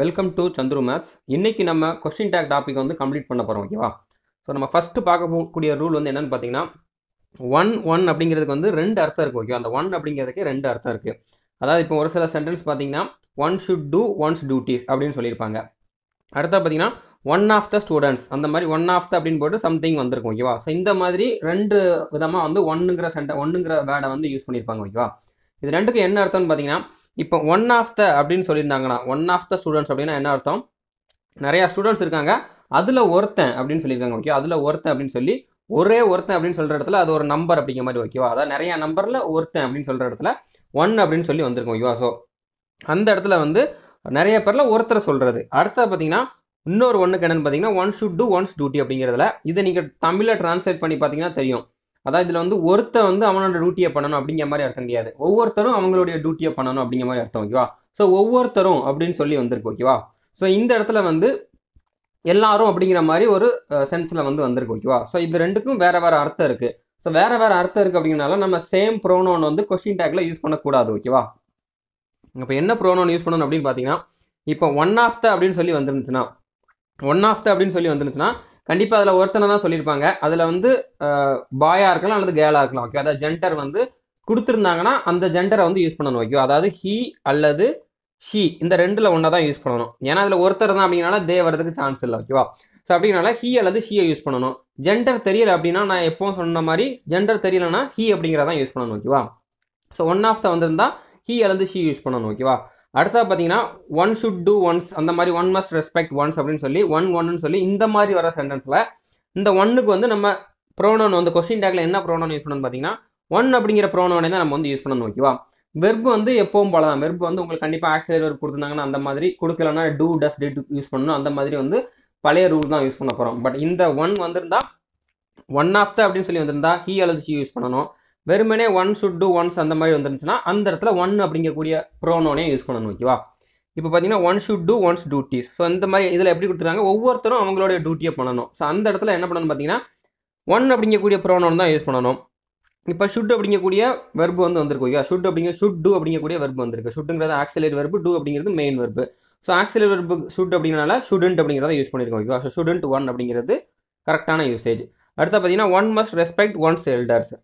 welcome to Chandru maths இன்றைக்கி நம்ம question tag topic வந்து கம்ப்ளீட் பண்ண போகிறோம் ஓகேவா ஸோ நம்ம ஃபஸ்ட்டு பார்க்கக்கூடிய ரூல் வந்து என்னென்னு பார்த்தீங்கன்னா ஒன் ஒன் அப்படிங்கிறதுக்கு வந்து ரெண்டு அர்த்தம் இருக்குது ஓகேவா அந்த ஒன் அப்படிங்கிறதுக்கு ரெண்டு அர்த்தம் இருக்குது அதாவது இப்போ ஒரு சில சென்டென்ஸ் பார்த்தீங்கன்னா one should do one's duties அப்படின்னு சொல்லியிருப்பாங்க அடுத்த பார்த்தீங்கன்னா ஒன் ஆஃப் த ஸ்டூடெண்ட்ஸ் அந்த மாதிரி ஒன் ஆஃப் த அப்படின்னு போட்டு சம்திங் வந்திருக்கும் ஓகேவா ஸோ இந்த மாதிரி ரெண்டு விதமாக வந்து ஒன்றுங்கிற சென்ட ஒன்றுங்கிற வேர்டை வந்து யூஸ் பண்ணியிருப்பாங்க ஓகேவா இது ரெண்டுக்கும் என்ன அர்த்தம்னு பார்த்தீங்கன்னா இப்போ ஒன் ஆஃப் த அப்படின்னு சொல்லியிருந்தாங்கன்னா ஒன் ஆஃப் த ஸ்டூடெண்ட்ஸ் அப்படின்னா என்ன அர்த்தம் நிறையா ஸ்டூடெண்ட்ஸ் இருக்காங்க அதில் ஒருத்தன் அப்படின்னு சொல்லியிருக்காங்க ஓகே அதில் ஒருத்தன் அப்படின்னு சொல்லி ஒரே ஒருத்தன் அப்படின்னு சொல்கிற இடத்துல அது ஒரு நம்பர் அப்படிங்கிற மாதிரி ஓகேவா அதாவது நிறையா நம்பரில் ஒருத்தன் அப்படின்னு சொல்கிற இடத்துல ஒன் அப்படின்னு சொல்லி வந்திருக்கும் ஓகேவா ஸோ அந்த இடத்துல வந்து நிறைய பேரில் ஒருத்தரை சொல்கிறது அடுத்தது பார்த்தீங்கன்னா இன்னொரு ஒன்றுக்கு என்னென்னு பார்த்தீங்கன்னா one should do one's duty அப்படிங்கிறதுல இதை நீங்கள் தமிழில் ட்ரான்ஸ்லேட் பண்ணி பார்த்தீங்கன்னா தெரியும் அதாவது இதில் வந்து ஒருத்தர் வந்து அவனோட டியூட்டியை பண்ணணும் அப்படிங்கிற மாதிரி அர்த்தம் கிடையாது ஒவ்வொருத்தரும் அவங்களுடைய டியூட்டியை பண்ணணும் அப்படிங்கிற மாதிரி அர்த்தம் ஓகேவா ஸோ ஒவ்வொருத்தரும் அப்படின்னு சொல்லி வந்திருக்கு ஓகேவா ஸோ இந்த இடத்துல வந்து எல்லாரும் அப்படிங்கிற மாதிரி ஒரு சென்ஸில் வந்து வந்திருக்கு ஓகேவா ஸோ இது ரெண்டுக்கும் வேறு வேறு அர்த்தம் இருக்குது ஸோ வேறு வேறு அர்த்தம் இருக்குது அப்படிங்கிறனால நம்ம சேம் ப்ரோனோன் வந்து கொஸ்டின் டேக்கில் யூஸ் பண்ணக்கூடாது ஓகேவா இப்போ என்ன ப்ரோனோன் யூஸ் பண்ணணும் அப்படின்னு பார்த்தீங்கன்னா இப்போ ஒன் ஆஃப் த அப்படின்னு சொல்லி வந்துருந்துச்சுன்னா ஒன் ஆஃப் த அப்படின்னு சொல்லி வந்துருந்துச்சுன்னா கண்டிப்பாக அதில் ஒருத்தனை தான் சொல்லியிருப்பாங்க அதில் வந்து பாயாக இருக்கலாம் அல்லது கேலாக இருக்கலாம் ஓகே அதாவது ஜெண்டர் வந்து கொடுத்துருந்தாங்கன்னா அந்த ஜெண்டரை வந்து யூஸ் பண்ணணும் ஓகே அதாவது ஹீ அல்லது ஹீ இந்த ரெண்டில் ஒன்றை தான் யூஸ் பண்ணணும் ஏன்னா அதில் ஒருத்தர் தான் அப்படிங்கிறனால தே வரதுக்கு சான்ஸ் இல்லை ஓகேவா ஸோ அப்படிங்கிறனால ஹீ அல்லது ஹீயை யூஸ் பண்ணணும் ஜெண்டர் தெரியல அப்படின்னா நான் எப்போவும் சொன்ன மாதிரி ஜெண்டர் தெரியலன்னா ஹீ அப்படிங்கிறதான் யூஸ் பண்ணணும் ஓகேவா ஸோ ஒன் ஆஃப் த வந்திருந்தால் ஹீ அல்லது ஷீ யூஸ் பண்ணணும் ஓகேவா அடுத்தது பார்த்தீங்கன்னா ஒன் ஷுட் டூ ஒன்ஸ் அந்த மாதிரி ஒன் மஸ்ட் ரெஸ்பெக்ட் ஒன்ஸ் அப்படின்னு சொல்லி ஒன் ஒன்னுன்னு சொல்லி இந்த மாதிரி வர சென்டென்ஸில் இந்த ஒன்னுக்கு வந்து நம்ம ப்ரோனோன் வந்து கொஸ்டின் டேக்கில் என்ன ப்ரோனோன் யூஸ் பண்ணணும்னு பார்த்தீங்கன்னா ஒன் அப்படிங்கிற ப்ரோனோனே தான் நம்ம வந்து யூஸ் பண்ணணும் ஓகேவா வெர்ப் வந்து எப்பவும் போல தான் வெர்ப் வந்து உங்களுக்கு கண்டிப்பாக ஆக்சிலர் வெர்ப் கொடுத்துருந்தாங்கன்னா அந்த மாதிரி கொடுக்கலன்னா டூ டஸ் டிட் யூஸ் பண்ணணும் அந்த மாதிரி வந்து பழைய ரூல் தான் யூஸ் பண்ண போகிறோம் பட் இந்த ஒன் வந்திருந்தா ஒன் ஆஃப் த அப்படின்னு சொல்லி வந்திருந்தா ஹீ அல்லது யூஸ் பண்ணணும் வெறுமனே ஒன் ஷுட் டூ ஒன்ஸ் அந்த மாதிரி வந்துருந்துச்சுன்னா அந்த இடத்துல ஒன் அப்படிங்கக்கூடிய ப்ரோனோனே யூஸ் பண்ணணும் ஓகேவா இப்போ பார்த்தீங்கன்னா one should do one's duties so இந்த மாதிரி இதில் எப்படி கொடுத்துருக்காங்க ஒவ்வொருத்தரும் அவங்களுடைய டியூட்டியை பண்ணணும் ஸோ அந்த இடத்துல என்ன பண்ணணும் பார்த்தீங்கன்னா ஒன் அப்படிங்கக்கூடிய ப்ரோனோன் தான் யூஸ் பண்ணணும் இப்போ ஷுட் அப்படிங்கக்கூடிய வெர்பு வந்து வந்திருக்கு ஓகே ஷுட் அப்படிங்க ஷுட் டூ அப்படிங்கக்கூடிய வெர்பு வந்திருக்கு ஷுட்டுங்கிறது ஆக்சிலேட் வெர்பு டூ அப்படிங்கிறது main verb so auxiliary verb should அப்படிங்கிறனால ஷுடென்ட் அப்படிங்கிறத யூஸ் பண்ணியிருக்கோம் ஓகேவா ஸோ ஷுடன்ட் ஒன் அப்படிங்கிறது கரெக்டான யூசேஜ் அடுத்த பார்த்தீங்கன்னா one must respect one's elders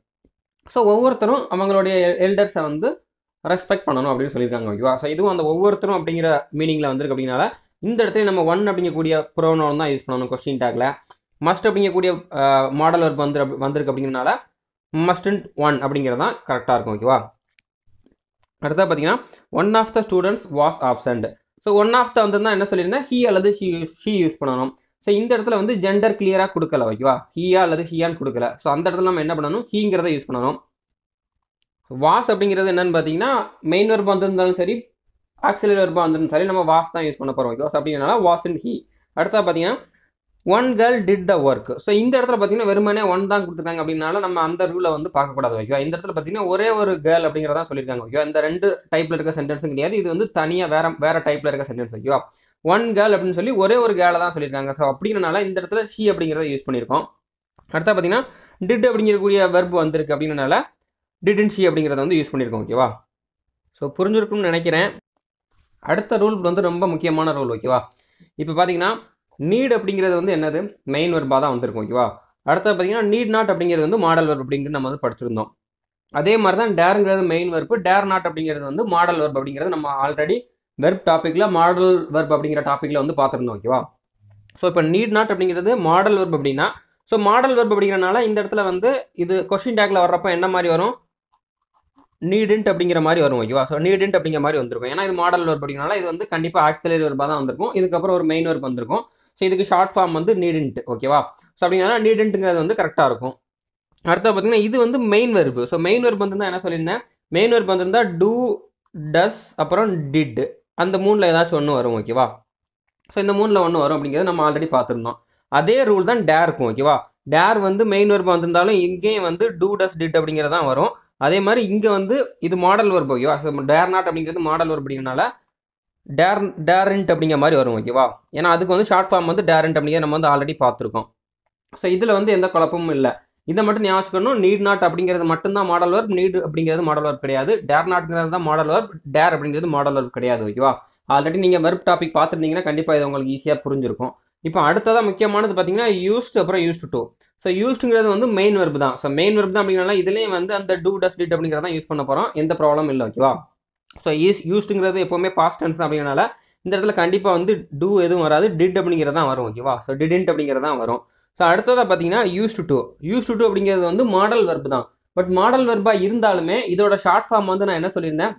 so ஒவ்வொருத்தரும் அவங்களுடைய எல்டர்ஸை வந்து ரெஸ்பெக்ட் பண்ணணும் அப்படின்னு சொல்லியிருக்காங்க ஓகேவா ஸோ இதுவும் அந்த ஒவ்வொருத்தரும் அப்படிங்கிற மீனிங்கில் வந்திருக்கு அப்படின்னால இந்த இடத்துல நம்ம ஒன் அப்படிங்கக்கூடிய ப்ரோனோன் தான் யூஸ் பண்ணணும் கொஸ்டின் டேக்கில் மஸ்ட் அப்படிங்கக்கூடிய மாடல் ஒர்க் வந்து வந்திருக்கு அப்படிங்கிறனால மஸ்டன்ட் ஒன் அப்படிங்கிறது தான் கரெக்டாக இருக்கும் ஓகேவா அடுத்தது பார்த்தீங்கன்னா one of the students was absent so one of the வந்து என்ன சொல்லியிருந்தேன் ஹீ அல்லது ஷீ ஷீ யூஸ் பண்ணணும் ஸோ இந்த இடத்துல வந்து ஜெண்டர் கிளியராக கொடுக்கல ஓகேவா ஹீயா அல்லது ஹியான்னு கொடுக்கல ஸோ அந்த இடத்துல நம்ம என்ன பண்ணணும் ஹீங்கிறத யூஸ் பண்ணணும் வாஸ் அப்படிங்கிறது என்னன்னு பார்த்தீங்கன்னா மெயின் வெர்பாக வந்துருந்தாலும் சரி ஆக்சிலர் வெர்பாக இருந்தாலும் சரி நம்ம வாஸ் தான் யூஸ் பண்ண போகிறோம் ஓகே வாஸ் அப்படினால வாஸ் அண்ட் ஹீ அடுத்தா பார்த்தீங்கன்னா one girl did the work so இந்த இடத்துல பார்த்தீங்கன்னா வெறுமனே ஒன் தான் கொடுத்துருக்காங்க அப்படின்னால நம்ம அந்த ரூல வந்து பார்க்கக்கூடாது ஓகேவா இந்த இடத்துல பார்த்தீங்கன்னா ஒரே ஒரு கேர்ள் அப்படிங்கிறதா சொல்லியிருக்காங்க ஓகேவா இந்த ரெண்டு டைப்பில் இருக்க சென்டென்ஸும் கிடையாது இது வந்து தனியாக வேற வேற டைப்பில் இருக்க சென்டென்ஸ் ஓகேவா ஒன் கேர்ள் அப்படின்னு சொல்லி ஒரே ஒரு கேலை தான் சொல்லியிருக்காங்க ஸோ அப்படிங்கிறனால இந்த இடத்துல ஷி அப்படிங்கிறத யூஸ் பண்ணியிருக்கோம் அடுத்த பார்த்தீங்கன்னா டிட் அப்படிங்கக்கூடிய வெர்பு வந்திருக்கு அப்படிங்கிறனால அண்ட் ஷி அப்படிங்கிறத வந்து யூஸ் பண்ணியிருக்கோம் ஓகேவா ஸோ புரிஞ்சிருக்கும்னு நினைக்கிறேன் அடுத்த ரூல் வந்து ரொம்ப முக்கியமான ரூல் ஓகேவா இப்போ பார்த்தீங்கன்னா நீட் அப்படிங்கிறது வந்து என்னது மெயின் வெர்பாக தான் வந்திருக்கும் ஓகேவா அடுத்தது பார்த்தீங்கன்னா நீட் நாட் அப்படிங்கிறது வந்து மாடல் வெர்ப் அப்படிங்கிறது நம்ம வந்து படிச்சிருந்தோம் அதே மாதிரி தான் டேருங்கிறது மெயின் வெர்ப்பு டேர் நாட் அப்படிங்கிறது வந்து மாடல் வெர்ப் அப்படிங்கிறது நம்ம ஆல்ரெடி வெர்ப் டாப்பிக்கில் மாடல் வெர்ப் அப்படிங்கிற டாப்பிக்கில் வந்து பார்த்துருந்தோம் ஓகேவா ஸோ இப்போ நீட் நாட் அப்படிங்கிறது மாடல் வெர்ப் அப்படின்னா ஸோ மாடல் வெர்ப் அப்படிங்கிறனால இந்த இடத்துல வந்து இது கொஷின் டேக்கில் வர்றப்போ என்ன மாதிரி வரும் நீடுன்ட் அப்படிங்கிற மாதிரி வரும் ஓகேவா ஸோ நீடுன்ட் அப்படிங்கிற மாதிரி வந்திருக்கும் ஏன்னா இது மாடல் வெர்ப் அப்படிங்கிறனால இது வந்து கண்டிப்பாக ஆக்சிலரி வெர்பாக தான் வந்திருக்கும் இதுக்கப்புறம் ஒரு மெயின் வெர்ப் வந்திருக்கும் ஸோ இதுக்கு ஷார்ட் ஃபார்ம் வந்து நீடுன்ட் ஓகேவா ஸோ அப்படிங்கிறனால நீடுன்ட்டுங்கிறது வந்து கரெக்டாக இருக்கும் அடுத்து பார்த்தீங்கன்னா இது வந்து main verb so main verb வந்து என்ன சொல்லியிருந்தேன் மெயின் வெர்ப் வந்துருந்தா டூ டஸ் அப்புறம் டிட் அந்த மூணில் ஏதாச்சும் ஒன்று வரும் ஓகேவா ஸோ இந்த மூணில் ஒன்று வரும் அப்படிங்கிறத நம்ம ஆல்ரெடி பார்த்துருந்தோம் அதே ரூல் தான் டேருக்கும் ஓகேவா டேர் வந்து மெயின் வர்பு வந்திருந்தாலும் இங்கேயும் வந்து டூ டஸ் டிட் அப்படிங்கிறது தான் வரும் அதே மாதிரி இங்கே வந்து இது மாடல் வர்பு ஓகேவா டேர் நாட் அப்படிங்கிறது மாடல் வர்பு அப்படிங்கிறனால டேர் டேரண்ட் அப்படிங்கிற மாதிரி வரும் ஓகேவா ஏன்னா அதுக்கு வந்து ஷார்ட் ஃபார்ம் வந்து டேரண்ட் அப்படிங்கிற நம்ம வந்து ஆல்ரெடி பார்த்துருக்கோம் ஸோ இதில் வந்து எந்த குழப்பமும் இல்லை இதை மட்டும் ஞாபகம் நீட் நாட் அப்படிங்கிறது மட்டும்தான் மாடல் வர்ப் நீட் அப்படிங்கிறது மாடல் வர்ப் கிடையாது டேர் நாட்ங்கிறது தான் மாடல் வர்ப் டேர் அப்படிங்கிறது மாடல் வர்ப் கிடையாது ஓகேவா ஆல்ரெடி நீங்கள் வெர்ப் டாபிக் பார்த்துருந்தீங்கன்னா கண்டிப்பாக இது உங்களுக்கு ஈஸியாக புரிஞ்சிருக்கும் இப்போ அடுத்ததாக முக்கியமானது பார்த்தீங்கன்னா யூஸ்ட் அப்புறம் யூஸ்ட் டூ ஸோ யூஸ்டுங்கிறது வந்து மெயின் வெர்ப் தான் ஸோ மெயின் வெர்ப் தான் அப்படிங்கிறனால இதுலேயும் வந்து அந்த டூ டஸ் டிட் அப்படிங்கிறத யூஸ் பண்ண போகிறோம் எந்த ப்ராப்ளம் இல்லை ஓகேவா ஸோ யூஸ் யூஸ்டுங்கிறது எப்போவுமே பாஸ்ட் டென்ஸ் அப்படிங்கிறனால இந்த இடத்துல கண்டிப்பாக வந்து டூ எதுவும் வராது டிட் அப்படிங்கிறது தான் வரும் ஓகேவா ஸோ டிடின்ட் அப்படிங்கிறது தான் வரும் ஸோ அடுத்ததாக பார்த்தீங்கன்னா used to do used to do அப்படிங்கிறது வந்து மாடல் வெர்பு தான் பட் மாடல் வெர்பாக இருந்தாலுமே இதோட ஷார்ட் ஃபார்ம் வந்து நான் என்ன சொல்லியிருந்தேன்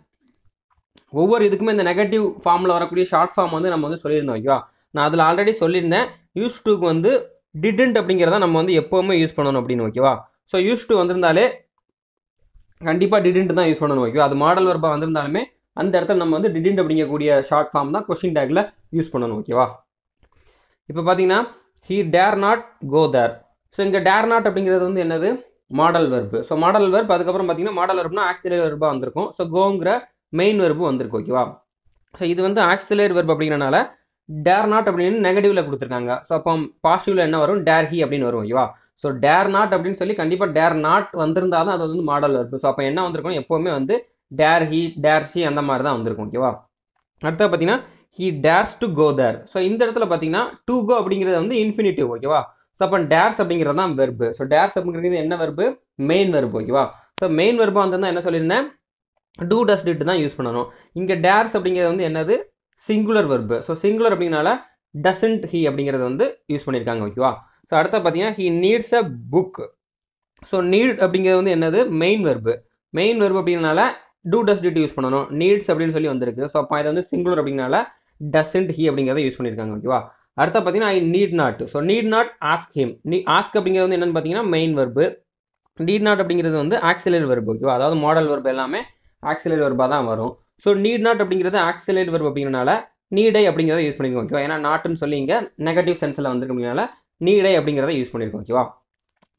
ஒவ்வொரு இதுக்குமே இந்த நெகட்டிவ் ஃபார்மில் வரக்கூடிய ஷார்ட் ஃபார்ம் வந்து நம்ம வந்து சொல்லியிருந்தோம் ஐயா நான் அதில் ஆல்ரெடி சொல்லியிருந்தேன் யூஸ் டூக்கு வந்து டிடென்ட் அப்படிங்கிறத நம்ம வந்து எப்போவுமே யூஸ் பண்ணணும் அப்படின்னு ஓகேவா ஸோ யூஸ் டூ வந்திருந்தாலே கண்டிப்பாக டிடென்ட் தான் யூஸ் பண்ணணும் ஓகேவா அது மாடல் வர்பா வந்திருந்தாலுமே அந்த இடத்துல நம்ம வந்து டிடென்ட் அப்படிங்கக்கூடிய ஷார்ட் ஃபார்ம் தான் கொஷின் டேக்கில் யூஸ் பண்ணணும் ஓகேவா இப்போ பார்த்தீங்கன்னா he dare not go there so இங்கே டேர் நாட் அப்படிங்கிறது வந்து என்னது modal verb so modal verb அதுக்கப்புறம் பார்த்தீங்கன்னா மாடல் வெர்ப்னா ஆக்சிலரி வெர்பாக வந்திருக்கும் ஸோ கோங்கிற மெயின் வெர்பும் வந்திருக்கு ஓகேவா ஸோ இது வந்து ஆக்சிலர் வெர்ப் அப்படிங்கிறனால டேர் நாட் அப்படின்னு நெகட்டிவில் கொடுத்துருக்காங்க ஸோ அப்போ பாசிட்டிவில் என்ன வரும் டேர் ஹி அப்படின்னு வரும் ஓகேவா ஸோ டேர் நாட் அப்படின்னு சொல்லி கண்டிப்பாக டேர் நாட் வந்திருந்தால் தான் அது வந்து மாடல் வெர்பு ஸோ அப்போ என்ன வந்திருக்கும் எப்போவுமே வந்து டேர் ஹி டேர் ஷி அந்த மாதிரி தான் வந்திருக்கும் ஓகேவா அடுத்தது பார்த்தீங்கன்னா he dares to go there so இந்த இடத்துல பார்த்தீங்கன்னா டு கோ அப்படிங்கிறது வந்து இன்ஃபினிட்டிவ் ஓகேவா ஸோ அப்போ டேர்ஸ் அப்படிங்கிறது தான் வெர்பு ஸோ டேர்ஸ் அப்படிங்கிறது என்ன வெர்பு மெயின் வெர்பு ஓகேவா ஸோ மெயின் வெர்பு வந்து என்ன சொல்லியிருந்தேன் டூ டஸ்ட் டிட் தான் யூஸ் பண்ணணும் இங்கே டேர்ஸ் அப்படிங்கிறது வந்து என்னது சிங்குலர் வெர்பு ஸோ சிங்குலர் அப்படிங்கிறனால டசன்ட் ஹி அப்படிங்கிறது வந்து யூஸ் பண்ணியிருக்காங்க ஓகேவா ஸோ அடுத்த பார்த்தீங்கன்னா he needs a book so need அப்படிங்கிறது வந்து என்னது மெயின் வெர்பு மெயின் வெர்பு அப்படிங்கிறனால டூ டஸ்ட் டிட் யூஸ் பண்ணணும் நீட்ஸ் அப்படின்னு சொல்லி வந்திருக்கு ஸோ அப்போ இது வந்து சிங்குலர் அப்படிங்கிறனால டசன்ட் ஹி அப்படிங்கிறத யூஸ் பண்ணியிருக்காங்க ஓகேவா அடுத்த பார்த்தீங்கன்னா I need not so need not ask him நீ ஆஸ்க் அப்படிங்கிறது வந்து என்னென்னு பார்த்தீங்கன்னா மெயின் வர்பு நீட் நாட் அப்படிங்கிறது வந்து ஆக்சிலரி வர்பு ஓகேவா அதாவது மாடல் வர்பு எல்லாமே ஆக்சிலரி வெர்பாக தான் வரும் ஸோ நீட் நாட் அப்படிங்கிறது ஆக்சிலரி வர்பு அப்படிங்கிறனால நீடை அப்படிங்கிறத யூஸ் பண்ணிக்கோங்க ஓகேவா ஏன்னா நாட்டுன்னு சொல்லி இங்கே நெகட்டிவ் சென்ஸில் வந்துருக்கிறதுனால நீடை அப்படிங்கிறத யூஸ் பண்ணியிருக்கோம் ஓகேவா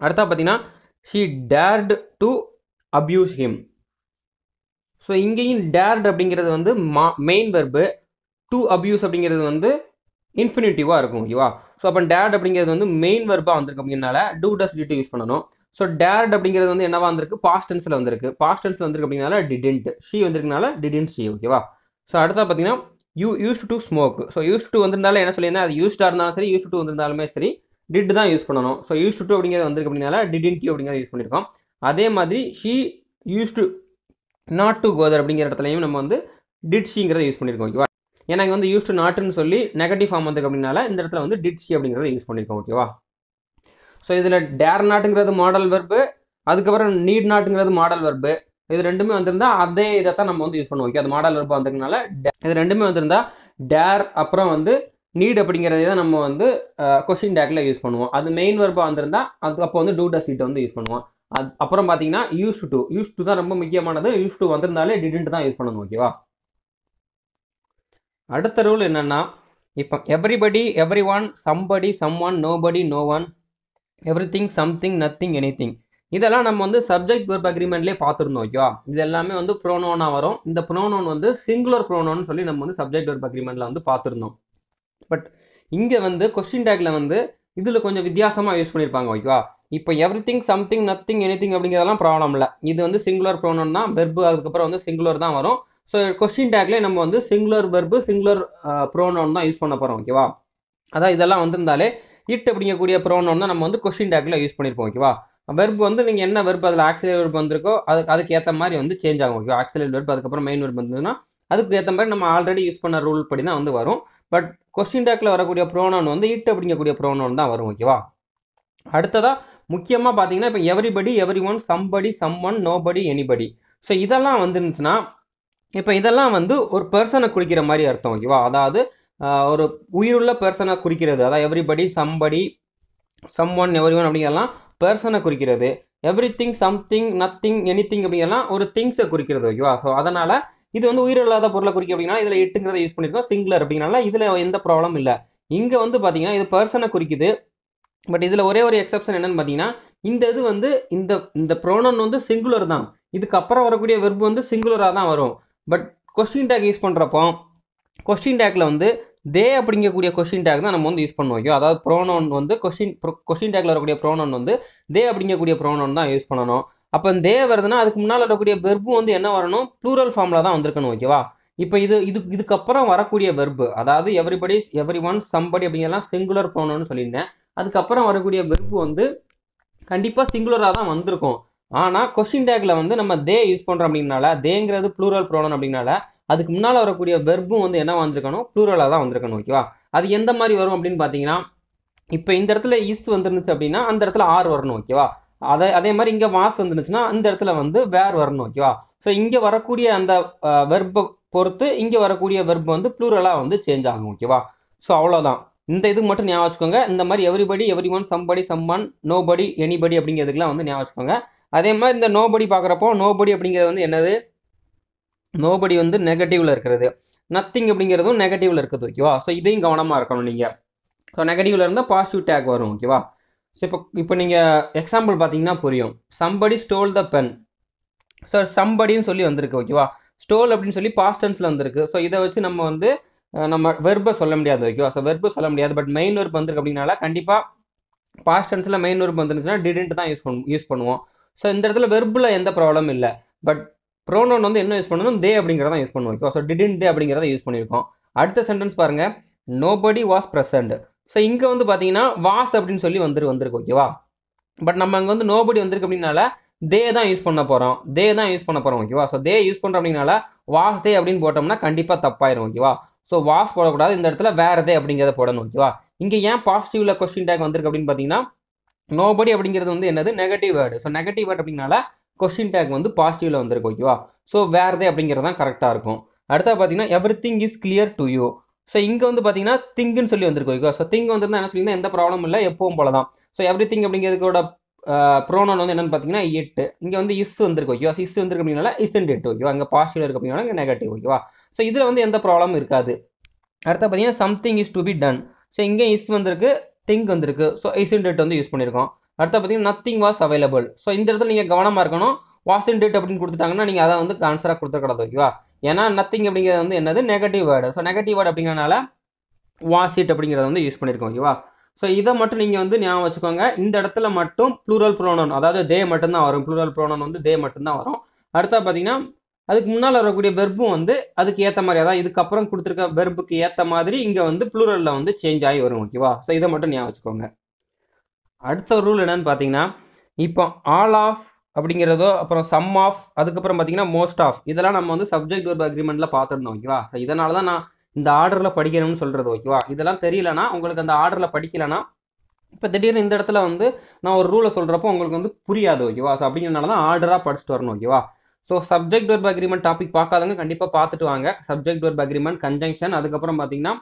அடுத்தா பார்த்தீங்கன்னா she dared to abuse him so இங்கேயும் டேர்ட் அப்படிங்கிறது வந்து மா மெயின் வெர்பு டு அப்யூஸ் அப்படிங்கிறது வந்து இன்ஃபினிட்டிவாக இருக்கும் ஓகேவா ஸோ அப்போ டேட் அப்படிங்கிறது வந்து மெயின் வெர்பாக வந்திருக்கு அப்படிங்கிறனால டூ டஸ் டிட்டு யூஸ் பண்ணணும் ஸோ டேட் அப்படிங்கிறது வந்து என்னவா வந்திருக்கு பாஸ்ட் டென்ஸில் வந்திருக்கு பாஸ்ட் டென்ஸில் வந்திருக்கு அப்படிங்கிறனால டிடென்ட் ஷீ வந்திருக்கனால டிடென்ட் ஷீ ஓகேவா ஸோ அடுத்தா பார்த்தீங்கன்னா you used to smoke so used to வந்திருந்தாலும் என்ன சொல்லியிருந்தா அது யூஸ்டாக இருந்தாலும் சரி யூஸ் டு வந்திருந்தாலுமே சரி டிட் தான் யூஸ் பண்ணணும் ஸோ யூஸ் டு அப்படிங்கிறது வந்திருக்கு அப்படினால டிடென்ட் யூ அப்படிங்கிறத யூஸ் பண்ணியிருக்கோம் அதே மாதிரி she used to not to go there அப்படிங்கிற இடத்துலையும் நம்ம வந்து டிட் ஷீங்கிறத யூஸ் பண்ணியிருக்கோம் ஓகேவா ஏன்னா இங்கே வந்து யூஸ் டு நாட்டுன்னு சொல்லி நெகட்டிவ் ஃபார்ம் வந்து அப்படின்னால இந்த இடத்துல வந்து டிட்சி அப்படிங்கிறத யூஸ் பண்ணியிருக்கோம் ஓகேவா ஸோ இதில் டேர் நாட்டுங்கிறது மாடல் வெர்பு அதுக்கப்புறம் நீட் நாட்டுங்கிறது மாடல் வெர்பு இது ரெண்டுமே வந்திருந்தா அதே இதை தான் நம்ம வந்து யூஸ் பண்ணுவோம் ஓகே அது மாடல் வெர்பாக வந்ததுனால இது ரெண்டுமே வந்திருந்தா டேர் அப்புறம் வந்து நீட் அப்படிங்கிறதே தான் நம்ம வந்து கொஷின் டேக்கில் யூஸ் பண்ணுவோம் அது மெயின் வெர்பாக வந்திருந்தா அதுக்கு அப்போ வந்து டூ டஸ் வந்து யூஸ் பண்ணுவோம் அது அப்புறம் பார்த்தீங்கன்னா யூஸ் டூ யூஸ் டு தான் ரொம்ப முக்கியமானது யூஸ் டூ வந்திருந்தாலே டிடென்ட் தான் யூஸ் பண்ணணும் ஓகேவா அடுத்த ரூல் என்னென்னா இப்போ everybody everyone somebody someone nobody no one everything something nothing anything இதெல்லாம் நம்ம வந்து சப்ஜெக்ட் வெர்ப் அக்ரிமெண்ட்லேயே பார்த்துருந்தோம் ஓகேவா இது எல்லாமே வந்து ப்ரோனோனாக வரும் இந்த ப்ரோனோன் வந்து சிங்குலர் ப்ரோனோன்னு சொல்லி நம்ம வந்து சப்ஜெக்ட் வெர்ப் அக்ரிமெண்ட்டில் வந்து பார்த்துருந்தோம் பட் இங்கே வந்து கொஸ்டின் டேக்கில் வந்து இதில் கொஞ்சம் வித்தியாசமாக யூஸ் பண்ணியிருப்பாங்க ஓகேவா இப்போ everything something nothing anything அப்படிங்கிறதெல்லாம் ப்ராப்ளம் இல்லை இது வந்து சிங்குலர் ப்ரோனோன் தான் வெர்பு அதுக்கப்புறம் வந்து சிங்குலர் தான் வரும் ஸோ கொஸ்டின் டேக்லேயே நம்ம வந்து சிங்குலர் பர்பு சிங்குலர் ப்ரோனோன் தான் யூஸ் பண்ண போகிறோம் ஓகேவா அதான் இதெல்லாம் வந்திருந்தாலே இட் அப்படிங்கக்கூடிய ப்ரோனோன் தான் நம்ம வந்து கொஸ்டின் டேக்கில் யூஸ் பண்ணியிருப்போம் ஓகேவா வெர்பு வந்து நீங்கள் என்ன வெர்பு அதில் ஆக்சிலேட் வெர்ப் வந்திருக்கோ அதுக்கு அதுக்கு ஏற்ற மாதிரி வந்து சேஞ்ச் ஆகும் ஓகேவா ஆக்சிலேட் வெர்ப் அதுக்கப்புறம் மெயின் வெர்பு வந்ததுன்னா அதுக்கு ஏற்ற மாதிரி நம்ம ஆல்ரெடி யூஸ் பண்ண ரூல் படி தான் வந்து வரும் பட் கொஸ்டின் டேக்கில் வரக்கூடிய ப்ரோனோன் வந்து இட் அப்படிங்கக்கூடிய ப்ரோனோன் தான் வரும் ஓகேவா அடுத்ததாக முக்கியமாக பார்த்தீங்கன்னா இப்போ everybody everyone somebody someone nobody anybody so இதெல்லாம் வந்துருந்துச்சுன்னா இப்போ இதெல்லாம் வந்து ஒரு பர்சனை குறிக்கிற மாதிரி அர்த்தம் ஓகேவா அதாவது ஒரு உயிருள்ள பர்சனை குறிக்கிறது அதாவது everybody somebody someone everyone அப்படிங்கிறலாம் பர்சனை குறிக்கிறது everything something nothing anything அப்படிங்கலாம் ஒரு திங்ஸை குறிக்கிறது ஓகேவா ஸோ அதனால் இது வந்து உயிரில்லாத பொருளை குறிக்க அப்படின்னா இதில் எட்டுங்கிறத யூஸ் பண்ணியிருக்கோம் சிங்குலர் அப்படின்னால இதில் எந்த ப்ராப்ளம் இல்லை இங்கே வந்து பார்த்தீங்கன்னா இது பர்சனை குறிக்குது பட் இதில் ஒரே ஒரு எக்ஸப்ஷன் என்னென்னு பார்த்தீங்கன்னா இந்த இது வந்து இந்த இந்த ப்ரோனன் வந்து சிங்குலர் தான் இதுக்கப்புறம் வரக்கூடிய வெர்பு வந்து சிங்குலராக தான் வரும் பட் கொஸ்டின் டேக் யூஸ் பண்ணுறப்போ கொஸ்டின் டேக்கில் வந்து தே அப்படிங்கக்கூடிய கொஸ்டின் டேக் தான் நம்ம வந்து யூஸ் பண்ணுவோம் அதாவது ப்ரோனோன் வந்து கொஸ்டின் கொஸ்டின் டேக்கில் வரக்கூடிய ப்ரோனோன் வந்து தே அப்படிங்கக்கூடிய ப்ரோனோன் தான் யூஸ் பண்ணணும் அப்போ தே வருதுன்னா அதுக்கு முன்னால் வரக்கூடிய வெர்பு வந்து என்ன வரணும் ப்ளூரல் ஃபார்மில் தான் வந்திருக்கணும் ஓகேவா இப்போ இது இது இதுக்கப்புறம் வரக்கூடிய வெர்பு அதாவது எவ்ரிபடி எவ்ரி ஒன் சம்படி அப்படிங்கிறலாம் சிங்குலர் ப்ரோனோன்னு சொல்லியிருந்தேன் அதுக்கப்புறம் வரக்கூடிய வெர்பு வந்து கண்டிப்பாக சிங்குலராக தான் வந்திருக்கும் ஆனால் கொஸ்டின் டேக்கில் வந்து நம்ம தே யூஸ் பண்ணுறோம் அப்படின்னால தேங்கிறது ப்ளூரல் ப்ரோனன் அப்படின்னால அதுக்கு முன்னால் வரக்கூடிய வெர்பும் வந்து என்ன வந்திருக்கணும் ப்ளூரலாக தான் வந்திருக்கணும் ஓகேவா அது எந்த மாதிரி வரும் அப்படின்னு பார்த்தீங்கன்னா இப்போ இந்த இடத்துல இஸ் வந்துருந்துச்சு அப்படின்னா அந்த இடத்துல ஆர் வரணும் ஓகேவா அதே அதே மாதிரி இங்கே மாஸ் வந்துருந்துச்சுன்னா அந்த இடத்துல வந்து வேர் வரணும் ஓகேவா ஸோ இங்கே வரக்கூடிய அந்த வெர்பை பொறுத்து இங்கே வரக்கூடிய வெர்பு வந்து ப்ளூரலாக வந்து சேஞ்ச் ஆகும் ஓகேவா ஸோ அவ்வளோதான் இந்த இதுக்கு மட்டும் ஞாபகம் வச்சுக்கோங்க இந்த மாதிரி everybody everyone somebody someone nobody anybody அப்படிங்கிறதுக்குலாம் வந்து ஞாபகம் வச்சுக்கோங்க அதே மாதிரி இந்த நோபடி பார்க்குறப்போ நோபடி அப்படிங்கிறது வந்து என்னது நோபடி வந்து நெகட்டிவில் இருக்கிறது நத்திங் அப்படிங்கிறதும் நெகட்டிவில் இருக்குது ஓகேவா ஸோ இதையும் கவனமாக இருக்கணும் நீங்கள் ஸோ நெகட்டிவில் இருந்தால் பாசிட்டிவ் டேக் வரும் ஓகேவா ஸோ இப்போ இப்போ நீங்கள் எக்ஸாம்பிள் பார்த்தீங்கன்னா புரியும் somebody stole the pen so சம்படின்னு சொல்லி வந்திருக்கு ஓகேவா ஸ்டோல் அப்படின்னு சொல்லி பாஸ்டன்ஸில் வந்திருக்கு ஸோ இதை வச்சு நம்ம வந்து நம்ம வெர்பை சொல்ல முடியாது ஓகேவா ஸோ வெர்பு சொல்ல முடியாது பட் மெயின் வெர்ப் வந்திருக்கு அப்படின்னால கண்டிப்பாக பாஸ்டன்ஸில் மெயின் வெர்ப் வந்துருந்துச்சுன்னா டிடென்ட் தான் யூஸ் பண்ணுவோம் யூஸ் பண்ணுவோம் ஸோ இந்த இடத்துல வெர்பில் எந்த ப்ராப்ளம் இல்லை பட் ப்ரோனோன் வந்து என்ன யூஸ் பண்ணணும் தே அப்படிங்கிறத யூஸ் பண்ணுவோம் ஸோ டிடின் தே அப்படிங்கிறத யூஸ் பண்ணியிருக்கோம் அடுத்த சென்டென்ஸ் பாருங்கள் நோபடி வாஸ் ப்ரெசன்ட் ஸோ இங்கே வந்து பார்த்தீங்கன்னா வாஸ் அப்படின்னு சொல்லி வந்துரு வந்திருக்கு ஓகேவா பட் நம்ம அங்கே வந்து நோபடி வந்திருக்கு அப்படின்னால தே தான் யூஸ் பண்ண போகிறோம் தே தான் யூஸ் பண்ண போகிறோம் ஓகேவா ஸோ தே யூஸ் பண்ணுறோம் அப்படின்னால வாஸ் தே அப்படின்னு போட்டோம்னா கண்டிப்பாக தப்பாயிரும் ஓகேவா ஸோ வாஸ் போடக்கூடாது இந்த இடத்துல வேறு தே அப்படிங்கிறத போடணும் ஓகேவா இங்கே ஏன் பாசிட்டிவில் கொஸ்டின் டேக் வந்திருக்கு அப்படின்னு பார்த்தீங்கன்னா நோபடி அப்படிங்கிறது வந்து என்னது negative word so negative word அப்படின்னால கொஸ்டின் டேக் வந்து பாசிட்டிவில் வந்திருக்கு ஓகேவா ஸோ வேறுதே அப்படிங்கிறது தான் கரெக்டாக இருக்கும் அடுத்த பார்த்தீங்கன்னா everything is clear to you so இங்கே வந்து பார்த்தீங்கன்னா திங்குன்னு சொல்லி வந்திருக்கு ஓகேவா ஸோ திங்க் வந்திருந்தா என்ன சொல்லிங்கன்னா எந்த ப்ராப்ளம் இல்லை எப்பவும் போல தான் ஸோ எவ்ரி திங் அப்படிங்கிறதுக்கோட ப்ரோனோன் வந்து என்னென்னு பார்த்தீங்கன்னா எட்டு இங்கே வந்து இஸ் வந்திருக்கு ஓகேவா இஸ் வந்திருக்கு அப்படின்னால அண்ட் எட்டு ஓகேவா அங்கே பாசிட்டிவ் இருக்கு அப்படின்னா நெகட்டிவ் ஓகேவா ஸோ இதில் வந்து எந்த ப்ராப்ளமும் இருக்காது அடுத்த பார்த்தீங்கன்னா something is to be done so இங்கே இஸ் வந்திருக்கு திங்க் வந்திருக்கு ஸோ ஐசின் டேட் வந்து யூஸ் பண்ணியிருக்கோம் அடுத்த பார்த்தீங்கன்னா நத்திங் வாஸ் அவைலபிள் ஸோ இந்த இடத்துல நீங்கள் கவனமாக இருக்கணும் வாசின் டேட் அப்படின்னு கொடுத்துட்டாங்கன்னா நீங்கள் அதை வந்து ஆன்சராக கொடுத்துக்கூடாது ஓகேவா ஏன்னா நத்திங் அப்படிங்கிறது வந்து என்னது negative word so negative word அப்படிங்கிறனால இட் அப்படிங்கிறத வந்து யூஸ் பண்ணியிருக்கோம் ஓகேவா ஸோ இதை மட்டும் நீங்கள் வந்து ஞாபகம் வச்சுக்கோங்க இந்த இடத்துல மட்டும் ப்ளூரல் ப்ரோனோன் அதாவது தே மட்டும்தான் வரும் ப்ளூரல் ப்ரோனோன் வந்து தே மட்டும்தான் வரும் அடுத்தா பார்த்தீங்கன்னா அதுக்கு முன்னால் வரக்கூடிய வெர்பும் வந்து அதுக்கு ஏற்ற மாதிரி அதாவது இதுக்கப்புறம் கொடுத்துருக்க வெர்புக்கு ஏற்ற மாதிரி இங்கே வந்து ப்ளூரலில் வந்து சேஞ்ச் ஆகி வரும் ஓகேவா ஸோ இதை மட்டும் ஞாபகம் வச்சுக்கோங்க அடுத்த ரூல் என்னன்னு பார்த்தீங்கன்னா இப்போ ஆல் ஆஃப் அப்படிங்கிறதோ அப்புறம் சம் ஆஃப் அதுக்கப்புறம் பார்த்தீங்கன்னா மோஸ்ட் ஆஃப் இதெல்லாம் நம்ம வந்து சப்ஜெக்ட் வெர்ப் அக்ரிமெண்ட்டில் பார்த்துருந்தோம் ஓகேவா ஸோ இதனால தான் நான் இந்த ஆர்டரில் படிக்கணும்னு சொல்கிறது ஓகேவா இதெல்லாம் தெரியலனா உங்களுக்கு அந்த ஆர்டரில் படிக்கலனா இப்போ திடீர்னு இந்த இடத்துல வந்து நான் ஒரு ரூலை சொல்கிறப்போ உங்களுக்கு வந்து புரியாது ஓகேவா ஸோ அப்படிங்கிறதுனால தான் ஆர்டராக படிச்சுட்டு வரணும் ஓகேவா so subject verb agreement topic பார்க்காதவங்க கண்டிப்பாக பார்த்துட்டு வாங்க சப்ஜெக்ட் வெர்ப் அக்ரிமெண்ட் கன்ஜங்ஷன் அதுக்கப்புறம் பார்த்தீங்கன்னா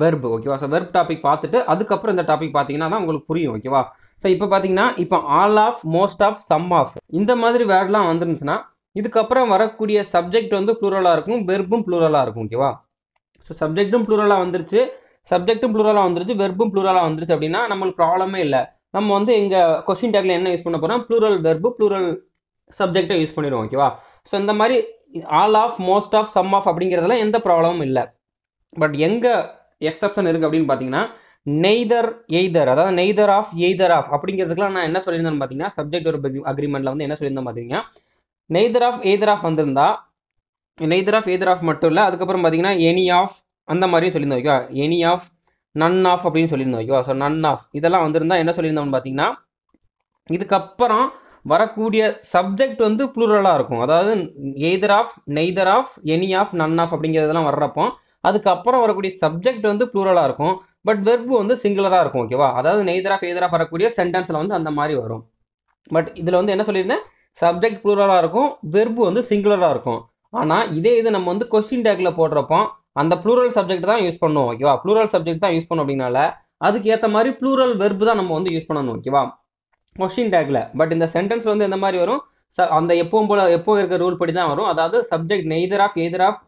வெர்ப் ஓகேவா ஸோ வெர்ப் டாபிக் பார்த்துட்டு அதுக்கப்புறம் இந்த டாபிக் பார்த்தீங்கன்னா தான் உங்களுக்கு புரியும் ஓகேவா ஸோ இப்போ பார்த்தீங்கன்னா இப்போ all of most of some of இந்த மாதிரி வேர்ட்லாம் வந்துருந்துச்சுன்னா இதுக்கப்புறம் வரக்கூடிய சப்ஜெக்ட் வந்து ப்ளூரலாக இருக்கும் வெர்பும் ப்ளூரலாக இருக்கும் ஓகேவா ஸோ சப்ஜெக்ட்டும் ப்ளூரலாக வந்துருச்சு சப்ஜெக்ட்டும் ப்ளூரலாக வந்துருச்சு வெர்பும் ப்ளூரலாக வந்துருச்சு அப்படின்னா நம்மளுக்கு ப்ராப்ளமே இல்லை நம்ம வந்து எங்கள் கொஸ்டின் டேக்ல என்ன யூஸ் பண்ண போகிறோம் ப்ளூரல் வெர்பு ப்ளூரல் சப்ஜெக்டை யூஸ் பண்ணிடுவோம் ஓகேவா ஸோ இந்த மாதிரி all of most of some of அப்படிங்கிறதெல்லாம் எந்த ப்ராப்ளமும் இல்லை பட் எங்கே எக்ஸப்ஷன் இருக்குது அப்படின்னு பார்த்தீங்கன்னா நெய்தர் எய்தர் அதாவது நெய்தர் ஆஃப் எய்தர் ஆஃப் அப்படிங்கிறதுக்குலாம் நான் என்ன சொல்லியிருந்தேன்னு பார்த்தீங்கன்னா சப்ஜெக்ட் ஒரு அக்ரிமெண்ட்டில் வந்து என்ன சொல்லியிருந்தேன் பார்த்தீங்கன்னா நெய்தர் ஆஃப் எய்தர் ஆஃப் வந்திருந்தா நெய்தர் ஆஃப் எய்தர் ஆஃப் மட்டும் இல்லை அதுக்கப்புறம் பார்த்தீங்கன்னா எனி ஆஃப் அந்த மாதிரியும் சொல்லியிருந்தோம் ஓகேவா எனி ஆஃப் நன் ஆஃப் அப்படின்னு சொல்லியிருந்தோம் ஓகேவா ஸோ நன் ஆஃப் இதெல்லாம் வந்திருந்தா என்ன சொல்லியிருந்தோம்னு பார்த்தீங்கன்னா இதுக்கப்புறம் வரக்கூடிய சப்ஜெக்ட் வந்து ப்ளூரலாக இருக்கும் அதாவது either of neither of any of none of அப்படிங்கிறதெல்லாம் வர்றப்போ அதுக்கப்புறம் வரக்கூடிய சப்ஜெக்ட் வந்து ப்ளூரலாக இருக்கும் பட் வெர்பு வந்து சிங்குலராக இருக்கும் ஓகேவா அதாவது நெய்தர் ஆஃப் எய்தர் ஆஃப் வரக்கூடிய சென்டென்ஸில் வந்து அந்த மாதிரி வரும் பட் இதில் வந்து என்ன சொல்லியிருந்தேன் சப்ஜெக்ட் ப்ளூரலாக இருக்கும் வெர்பு வந்து சிங்குலராக இருக்கும் ஆனால் இதே இது நம்ம வந்து கொஸ்டின் டேக்கில் போடுறப்போ அந்த ப்ளூரல் சப்ஜெக்ட் தான் யூஸ் பண்ணுவோம் ஓகேவா ப்ளூரல் சப்ஜெக்ட் தான் யூஸ் பண்ணும் அப்படின்னால அதுக்கு ஏற்ற மாதிரி ப்ளூரல் வெர்பு தான் நம்ம வந்து யூஸ் பண்ணணும் ஓகேவா கொஷின் டேக்கில் பட் இந்த சென்டென்ஸ் வந்து எந்த மாதிரி வரும் ச அந்த எப்பவும் போல் எப்போ இருக்கிற ரூல் படி தான் வரும் அதாவது subject neither of either of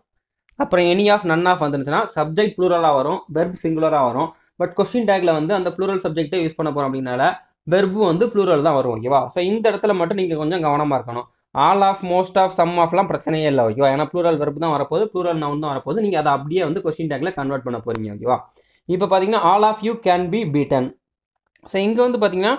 அப்புறம் எனி ஆஃப் நன் ஆஃப் வந்துருச்சுன்னா சப்ஜெக்ட் ப்ளூரலாக வரும் வெர்ப் சிங்குலராக வரும் பட் கொஷின் டேக்கில் வந்து அந்த ப்ளூரல் சப்ஜெக்டே யூஸ் பண்ண போகிறோம் அப்படின்னால வெர்பு வந்து ப்ளூரல் தான் வரும் ஓகேவா ஸோ இந்த இடத்துல மட்டும் நீங்கள் கொஞ்சம் கவனமாக இருக்கணும் all of most of some ஆஃப்லாம் பிரச்சனையே இல்லை ஓகேவா ஏன்னா ப்ளூரல் வெர்ப் தான் வரப்போது ப்ளூரல் நவுன் தான் வரப்போது நீங்கள் அதை அப்படியே வந்து கொஸ்டின் டேக்கில் கன்வெர்ட் பண்ண போகிறீங்க ஓகேவா இப்போ பார்த்தீங்கன்னா all of you can be beaten so இங்கே வந்து பார்த்தீங்கன்னா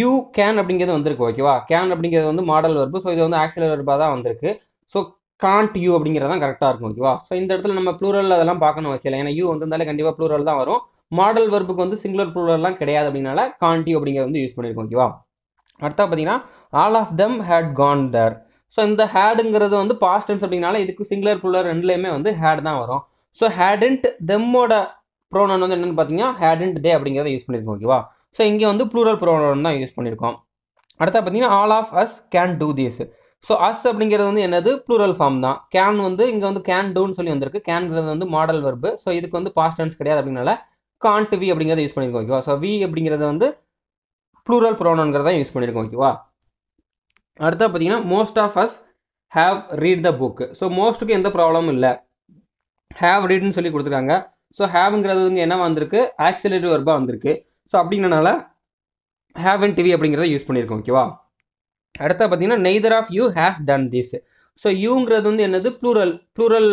யூ கேன் அப்படிங்கிறது வந்திருக்கு ஓகேவா கேன் அப்படிங்கிறது வந்து மாடல் வர்பு ஸோ இது வந்து ஆக்சிலர் வர்பாக தான் வந்திருக்கு ஸோ காண்ட் யூ அப்படிங்கிறது தான் கரெக்டாக இருக்கும் ஓகேவா ஸோ இந்த இடத்துல நம்ம ப்ளூரல் அதெல்லாம் பார்க்கணும் அவசியம் இல்லை ஏன்னா யூ வந்தாலே கண்டிப்பாக ப்ளூரல் தான் வரும் மாடல் வர்புக்கு வந்து சிங்குலர் ப்ளூரல்லாம் கிடையாது அப்படின்னால காண்ட் யூ அப்படிங்கிறது வந்து யூஸ் பண்ணியிருக்கோம் ஓகேவா அடுத்தா பார்த்தீங்கன்னா all of them had gone there so இந்த ஹேடுங்கிறது வந்து பாஸ்ட் டென்ஸ் அப்படின்னால இதுக்கு சிங்குலர் ப்ளூரல் ரெண்டுலேயுமே வந்து ஹேட் தான் வரும் ஸோ ஹேடன்ட் தெம்மோட ப்ரோனன் வந்து என்னென்னு பார்த்தீங்கன்னா ஹேடன்ட் டே அப்படிங்கிறத யூஸ் பண்ணியிருக்கோம் ஓகேவா ஸோ இங்கே வந்து ப்ளூரல் ப்ரொனவுன் தான் யூஸ் பண்ணியிருக்கோம் அடுத்த பார்த்தீங்கன்னா all of us can do this so us அப்படிங்கிறது வந்து என்னது ப்ளூரல் ஃபார்ம் தான் கேன் வந்து இங்கே வந்து கேன் டூன்னு சொல்லி வந்திருக்கு கேன்கிறது வந்து மாடல் வர்பு ஸோ இதுக்கு வந்து பாஸ்ட் டென்ஸ் கிடையாது அப்படின்னால காண்ட் வி அப்படிங்கிறத யூஸ் பண்ணியிருக்கோம் ஓகேவா ஸோ வி அப்படிங்கிறது வந்து ப்ளூரல் ப்ரொனவுன்கிறத யூஸ் பண்ணியிருக்கோம் ஓகேவா அடுத்த பார்த்தீங்கன்னா most of us have read the book so மோஸ்ட்டுக்கு எந்த ப்ராப்ளமும் இல்லை ஹேவ் ரீட்னு சொல்லி கொடுத்துருக்காங்க ஸோ ஹேவ்ங்கிறது வந்து என்ன வந்திருக்கு ஆக்சிலேட்டிவ் வர்பாக வந்திருக்கு ஸோ அப்படிங்கிறனால அண்ட் டிவி அப்படிங்கிறத யூஸ் பண்ணியிருக்கோம் ஓகேவா அடுத்த பார்த்தீங்கன்னா neither of you has done this so யூங்கிறது வந்து என்னது ப்ளூரல் ப்ளூரல்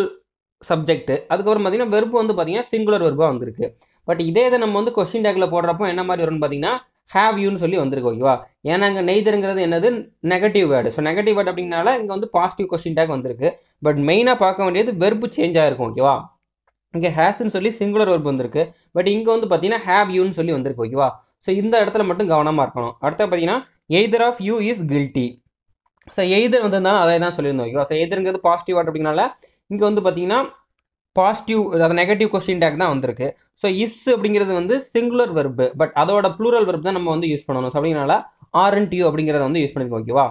சப்ஜெக்ட் அதுக்கப்புறம் பார்த்தீங்கன்னா வெறுப்பு வந்து பார்த்தீங்கன்னா சிங்குலர் வெறுப்பாக வந்திருக்கு பட் இதே இதை நம்ம வந்து கொஸ்டின் டேக்கில் போடுறப்போ என்ன மாதிரி வரும்னு பார்த்தீங்கன்னா ஹேவ் யூன்னு சொல்லி வந்திருக்கு ஓகேவா ஏன்னா இங்கே நெய்தருங்கிறது என்னது negative word so negative word அப்படிங்கனால இங்கே வந்து பாசிட்டிவ் கொஸ்டின் டேக் வந்திருக்கு பட் மெயினாக பார்க்க வேண்டியது வெறுப்பு சேஞ்ச் ஆகிருக்கும் ஓகேவா இங்கே ஹேஸ்ன்னு சொல்லி சிங்குலர் ஒர்க் வந்திருக்கு பட் இங்கே வந்து பார்த்தீங்கன்னா ஹேவ் யூன்னு சொல்லி வந்திருக்கு ஓகேவா ஸோ இந்த இடத்துல மட்டும் கவனமாக இருக்கணும் அடுத்த பார்த்தீங்கன்னா either of you is guilty so either வந்திருந்தாலும் அதே தான் சொல்லியிருந்தோம் ஓகேவா ஸோ எய்தருங்கிறது பாசிட்டிவ் ஆர்ட் அப்படிங்கனால இங்கே வந்து பார்த்தீங்கன்னா பாசிட்டிவ் அதாவது நெகட்டிவ் கொஸ்டின் டேக் தான் வந்திருக்கு ஸோ இஸ் அப்படிங்கிறது வந்து சிங்குலர் வெர்பு பட் அதோட ப்ளூரல் வெர்ப் தான் நம்ம வந்து யூஸ் பண்ணணும் ஸோ அப்படிங்கனால டியூ அப்படிங்கிறத வந்து யூஸ் பண்ணியிருக்கோம் ஓகேவா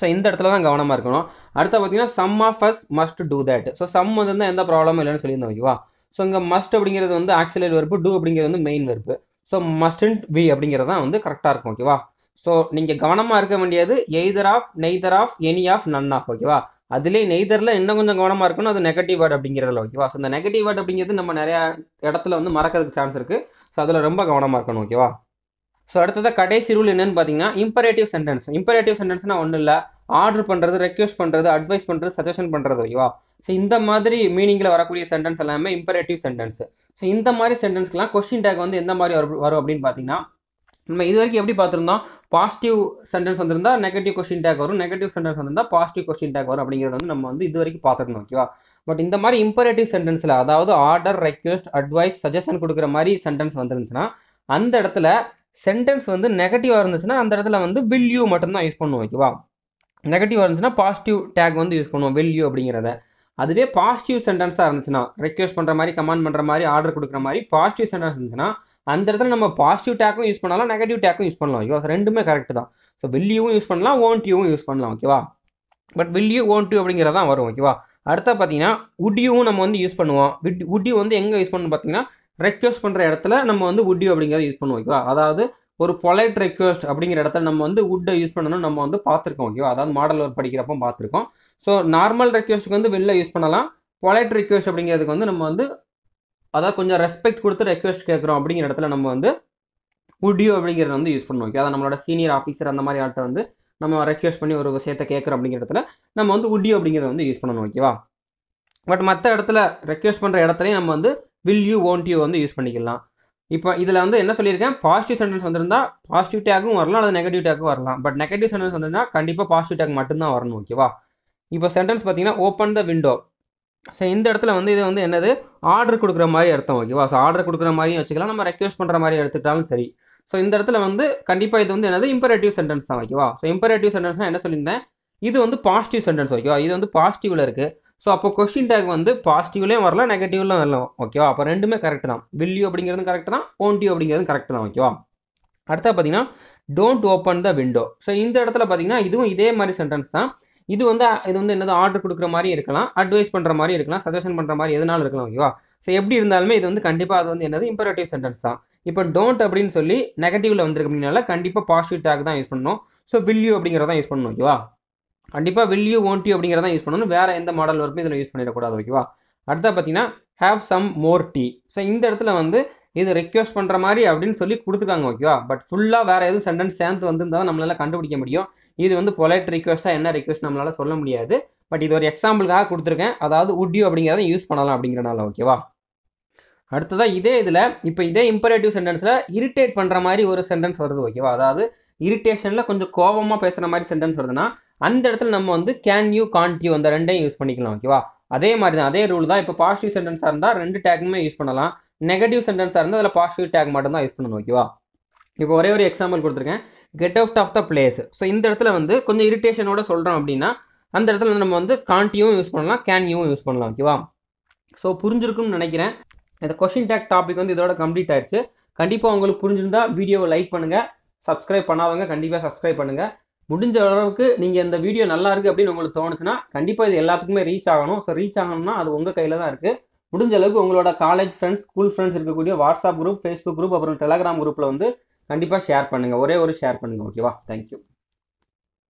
ஸோ இந்த இடத்துல தான் கவனமாக இருக்கணும் அடுத்து பார்த்தீங்கன்னா some of us must do that so some வந்து எந்த ப்ராப்ளமும் இல்லைன்னு சொல்லியிருந்தோம் ஓகேவா ஸோ இங்கே மஸ்ட் அப்படிங்கிறது வந்து ஆக்சிலரி வெறுப்பு டூ அப்படிங்கிறது வந்து மெயின் வெறுப்பு ஸோ மஸ்டன்ட் வி அப்படிங்கிறது தான் வந்து கரெக்டாக இருக்கும் ஓகேவா ஸோ நீங்கள் கவனமாக இருக்க வேண்டியது either of neither of any of none of ஓகேவா அதிலே நெய்தரில் இன்னும் கொஞ்சம் கவனமாக இருக்கணும் அது நெகட்டிவ் வேர்ட் அப்படிங்கிறதுல ஓகேவா ஸோ இந்த நெகட்டிவ் வேர்ட் அப்படிங்கிறது நம்ம நிறையா இடத்துல வந்து மறக்கிறதுக்கு சான்ஸ் இருக்குது ஸோ அதில் ரொம்ப கவனமாக இருக்கணும் ஓகேவா ஸோ அடுத்தது கடைசி ரூல் என்னென்னு பார்த்தீங்கன்னா இம்பரேட்டிவ் சென்டென்ஸ் இம்பரேட்டிவ் சென்டென்ஸ்னால் ஒன்றும் இல்லை ஆர்டர் பண்ணுறது ரெக்வஸ்ட் பண்ணுறது அட்வைஸ் பண்ணுறது சஜஷன் பண்ணுறது ஓகேவா ஸோ இந்த மாதிரி மீனிங்கில் வரக்கூடிய சென்டென்ஸ் எல்லாமே இம்பரேட்டிவ் சென்டென்ஸ் ஸோ இந்த மாதிரி சென்டென்ஸ்க்கெலாம் கொஸ்டின் டேக் வந்து எந்த மாதிரி வரும் அப்படின்னு பார்த்தீங்கன்னா நம்ம இது வரைக்கும் எப்படி பார்த்துருந்தோம் பாசிட்டிவ் சென்டென்ஸ் வந்திருந்தா நெகட்டிவ் கொஸ்டின் டேக் வரும் நெகட்டிவ் சென்டென்ஸ் வந்திருந்தால் பாசிட்டிவ் கொஸ்டின் டேக் வரும் அப்படிங்கிறது வந்து நம்ம வந்து இது வரைக்கும் பார்த்துருந்தோம் ஓகேவா பட் இந்த மாதிரி இம்பரேட்டிவ் சென்டென்ஸில் அதாவது ஆர்டர் ரெக்வஸ்ட் அட்வைஸ் சஜஷன் கொடுக்குற மாதிரி சென்டென்ஸ் வந்துருந்துச்சுன்னா அந்த இடத்துல சென்டென்ஸ் வந்து நெகட்டிவாக இருந்துச்சுன்னா அந்த இடத்துல வந்து வில் யூ மட்டும்தான் யூஸ் பண்ணுவோம் ஓகேவா நெகட்டிவ் இருந்துச்சுன்னா பாசிட்டிவ் டேக் வந்து யூஸ் பண்ணுவோம் வெல்யூ அப்படிங்கிறத அதுவே பாசிட்டிவ் சென்டென்ஸாக இருந்துச்சுன்னா ரெக்வஸ்ட் பண்ணுற மாதிரி கமெண்ட் பண்ணுற மாதிரி ஆர்டர் கொடுக்குற மாதிரி பாசிட்டிவ் சென்டென்ஸ் இருந்துச்சுன்னா அந்த இடத்துல நம்ம பாசிட்டிவ் டேக்கும் யூஸ் பண்ணலாம் நெகட்டிவ் டேக்கும் யூஸ் பண்ணலாம் ஓகேவா ரெண்டுமே கரெக்ட் தான் ஸோ வெல்யூவும் யூஸ் பண்ணலாம் ஓன்ட்யூவும் யூஸ் பண்ணலாம் ஓகேவா பட் வெல்யூ ஓன்ட்யூ அப்படிங்கிறதான் வரும் ஓகேவா அடுத்த பார்த்தீங்கன்னா உடியும் நம்ம வந்து யூஸ் பண்ணுவோம் விட் உடி வந்து எங்கே யூஸ் பண்ணணும் பார்த்தீங்கன்னா ரெக்வஸ்ட் பண்ணுற இடத்துல நம்ம வந்து உட்யூ அப்படிங்கிறத யூஸ் பண்ணுவோம் ஓகேவா அதாவது ஒரு பொலைட் ரெக்வஸ்ட் அப்படிங்கிற இடத்துல நம்ம வந்து வுட்டை யூஸ் பண்ணணும் நம்ம வந்து பார்த்துருக்கோம் ஓகேவா அதாவது மாடல் ஒரு படிக்கிறப்போ பார்த்துருக்கோம் ஸோ நார்மல் ரெக்வஸ்ட்டுக்கு வந்து வெளில யூஸ் பண்ணலாம் பொலைட் ரெக்வஸ்ட் அப்படிங்கிறதுக்கு வந்து நம்ம வந்து அதாவது கொஞ்சம் ரெஸ்பெக்ட் கொடுத்து ரெக்வஸ்ட் கேட்குறோம் அப்படிங்கிற இடத்துல நம்ம வந்து உடியோ அப்படிங்கிறத வந்து யூஸ் பண்ணுவோம் ஓகே அதாவது நம்மளோட சீனியர் ஆஃபீஸர் அந்த மாதிரி ஆள்கிட்ட வந்து நம்ம ரெக்வஸ்ட் பண்ணி ஒரு விஷயத்தை கேட்குறோம் அப்படிங்கிற இடத்துல நம்ம வந்து உடியோ அப்படிங்கிறத வந்து யூஸ் பண்ணணும் ஓகேவா பட் மற்ற இடத்துல ரெக்வஸ்ட் பண்ணுற இடத்துலையும் நம்ம வந்து வில் யூ ஓன்ட் யூ வந்து யூஸ் பண்ணிக்கலாம் இப்போ இதில் வந்து என்ன சொல்லியிருக்கேன் பாசிட்டிவ் சென்டென்ஸ் வந்திருந்தா பாசிட்டிவ் டேக்கும் வரலாம் அல்லது நெகட்டிவ் டேக்கும் வரலாம் பட் நெகட்டிவ் சென்டென்ஸ் வந்திருந்தா கண்டிப்பாக பாசிட்டிவ் டேக் மட்டும்தான் வரணும் ஓகேவா இப்போ சென்டென்ஸ் பார்த்தீங்கன்னா ஓப்பன் த விண்டோ ஸோ இந்த இடத்துல வந்து இது வந்து என்னது ஆர்டர் கொடுக்குற மாதிரி அர்த்தம் ஓகேவா ஸோ ஆர்டர் கொடுக்குற மாதிரியும் வச்சுக்கலாம் நம்ம ரெக்வஸ்ட் பண்ணுற மாதிரி எடுத்துட்டாலும் சரி ஸோ இந்த இடத்துல வந்து கண்டிப்பாக இது வந்து என்னது இம்பரேட்டிவ் சென்டென்ஸ் தான் ஓகேவா ஸோ இம்பரேட்டிவ் சென்டென்ஸ் என்ன சொல்லியிருந்தேன் இது வந்து பாசிட்டிவ் சென்டென்ஸ் ஓகேவா இது வந்து பாசிட்டிவில் இருக்குது ஸோ அப்போ கொஷின் டேக் வந்து பாசிட்டிவ்லேயும் வரலாம் நெகட்டிவ்லாம் வரலாம் ஓகேவா அப்போ ரெண்டுமே கரெக்ட் தான் வில்யூ அப்படிங்கிறது கரெக்ட் தான் ஓன்டியூ அப்படிங்கிறது கரெக்ட் தான் ஓகேவா அடுத்த பார்த்தீங்கன்னா don't open the window so இந்த இடத்துல பார்த்தீங்கன்னா இதுவும் இதே மாதிரி சென்டென்ஸ் தான் இது வந்து இது வந்து என்னது ஆர்டர் கொடுக்குற மாதிரி இருக்கலாம் அட்வைஸ் பண்ணுற மாதிரி இருக்கலாம் சஜஷன் பண்ணுற மாதிரி எதுனாலும் இருக்கலாம் ஓகேவா ஸோ எப்படி இருந்தாலுமே இது வந்து கண்டிப்பாக அது வந்து என்னது இம்பரேட்டிவ் சென்டென்ஸ் தான் இப்போ டோன்ட் அப்படின்னு சொல்லி நெகட்டிவில் வந்திருக்கு அப்படின்னால கண்டிப்பாக பாசிட்டிவ் டேக் தான் யூஸ் பண்ணணும் ஸோ வில்யூ அப்படிங்கிறதான் யூஸ் பண்ணணும் ஓகேவா கண்டிப்பாக வில் யூ ஓன்ட் யூ அப்படிங்கிறத யூஸ் பண்ணணும் வேறு எந்த மாடல் வரைக்கும் இதில் யூஸ் பண்ணிடக்கூடாது ஓகேவா அடுத்த பார்த்தீங்கன்னா have some more tea so இந்த இடத்துல வந்து இது ரெக்வஸ்ட் பண்ணுற மாதிரி அப்படின்னு சொல்லி கொடுத்துருக்காங்க ஓகேவா பட் ஃபுல்லாக வேறு எதுவும் சென்டென்ஸ் சேர்ந்து வந்துருந்தால் நம்மளால் கண்டுபிடிக்க முடியும் இது வந்து பொலைட் ரிக்வஸ்ட்டாக என்ன ரிக்வஸ்ட் நம்மளால் சொல்ல முடியாது பட் இது ஒரு எக்ஸாம்பிளுக்காக கொடுத்துருக்கேன் அதாவது உட்யூ அப்படிங்கிறத யூஸ் பண்ணலாம் அப்படிங்கிறனால ஓகேவா அடுத்ததாக இதே இதில் இப்போ இதே இம்பரேட்டிவ் சென்டென்ஸில் இரிட்டேட் பண்ணுற மாதிரி ஒரு சென்டென்ஸ் வருது ஓகேவா அதாவது இரிட்டேஷனில் கொஞ்சம் கோபமாக பேசுகிற மாதிரி சென்டென்ஸ் வருதுன்னா அந்த இடத்துல நம்ம வந்து கேன் யூ கான்ட் யூ அந்த ரெண்டையும் யூஸ் பண்ணிக்கலாம் ஓகேவா அதே மாதிரி தான் அதே ரூல் தான் இப்போ பாசிட்டிவ் சென்டென்ஸாக இருந்தால் ரெண்டு டேக்குமே யூஸ் பண்ணலாம் நெகட்டிவ் சென்டென்ஸாக இருந்தால் அதில் பாசிட்டிவ் டேக் மட்டும் தான் யூஸ் பண்ணணும் ஓகேவா இப்போ ஒரே ஒரு எக்ஸாம்பிள் கொடுத்துருக்கேன் get out of the place so இந்த இடத்துல வந்து கொஞ்சம் இரிட்டேஷனோட சொல்கிறோம் அப்படின்னா அந்த இடத்துல நம்ம வந்து கான்ட்டியும் யூஸ் பண்ணலாம் கேன்யூவும் யூஸ் பண்ணலாம் ஓகேவா ஸோ புரிஞ்சிருக்கும்னு நினைக்கிறேன் இந்த கொஷின் டேக் டாபிக் வந்து இதோட கம்ப்ளீட் ஆயிடுச்சு கண்டிப்பாக உங்களுக்கு புரிஞ்சிருந்தால் வீடியோவை லைக் பண்ணுங்கள் சப்ஸ்கிரைப் பண்ணாதவங்க கண்டிப்பாக சப்ஸ்கிரைப் பண்ணுங்கள் முடிஞ்ச அளவுக்கு நீங்கள் இந்த வீடியோ நல்லா இருக்குது அப்படின்னு உங்களுக்கு தோணுச்சுன்னா கண்டிப்பாக இது எல்லாத்துக்குமே ரீச் ஆகணும் ஸோ ரீச் ஆகணும்னா அது உங்கள் கையில் தான் இருக்குது முடிஞ்ச அளவுக்கு உங்களோட காலேஜ் ஃப்ரெண்ட்ஸ் ஸ்கூல் ஃப்ரெண்ட்ஸ் இருக்கக்கூடிய வாட்ஸ்அப் குரூப் ஃபேஸ்புக் குரூப் அப்புறம் டெலகிராம் குரூப்பில் வந்து கண்டிப்பாக ஷேர் பண்ணுங்கள் ஒரே ஒரு ஷேர் பண்ணுங்கள் ஓகேவா தேங்க்யூ